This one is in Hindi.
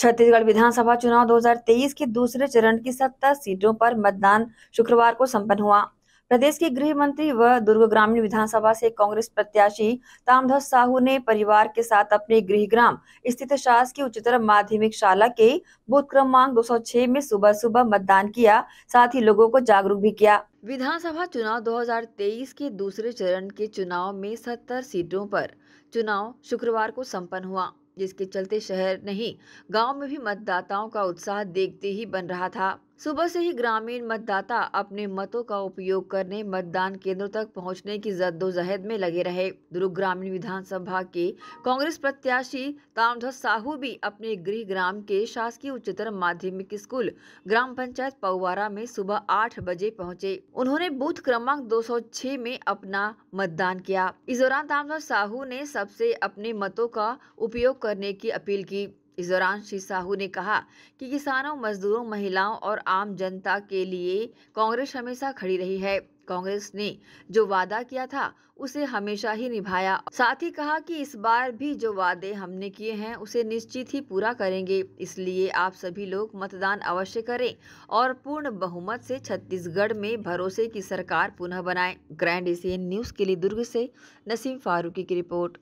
छत्तीसगढ़ विधानसभा चुनाव 2023 के दूसरे चरण की सत्तर सीटों पर मतदान शुक्रवार को संपन्न हुआ प्रदेश के गृह मंत्री व दुर्ग ग्रामीण विधानसभा से कांग्रेस प्रत्याशी तामध्वज साहू ने परिवार के साथ अपने गृह ग्राम स्थित शासकीय उच्चतर माध्यमिक शाला के बूथ क्रमांक 206 में सुबह सुबह मतदान किया साथ ही लोगों को जागरूक भी किया विधानसभा चुनाव 2023 के दूसरे चरण के चुनाव में सत्तर सीटों पर चुनाव शुक्रवार को सम्पन्न हुआ जिसके चलते शहर नहीं गांव में भी मतदाताओं का उत्साह देखते ही बन रहा था सुबह से ही ग्रामीण मतदाता अपने मतों का उपयोग करने मतदान केंद्रों तक पहुंचने की जद्दोजहद में लगे रहे दुर्ग ग्रामीण विधानसभा के कांग्रेस प्रत्याशी तामध्वज साहू भी अपने गृह ग्राम के शासकीय उच्चतर माध्यमिक स्कूल ग्राम पंचायत पौवारा में सुबह आठ बजे पहुंचे उन्होंने बूथ क्रमांक 206 में अपना मतदान किया इस दौरान तामध्वज साहू ने सबसे अपने मतों का उपयोग करने की अपील की इस दौरान श्री साहू ने कहा कि किसानों मजदूरों महिलाओं और आम जनता के लिए कांग्रेस हमेशा खड़ी रही है कांग्रेस ने जो वादा किया था उसे हमेशा ही निभाया साथ ही कहा कि इस बार भी जो वादे हमने किए हैं उसे निश्चित ही पूरा करेंगे इसलिए आप सभी लोग मतदान अवश्य करें और पूर्ण बहुमत से छत्तीसगढ़ में भरोसे की सरकार पुनः बनाएं ग्रैंड एशियन न्यूज के लिए दुर्ग से नसीम फारूकी की रिपोर्ट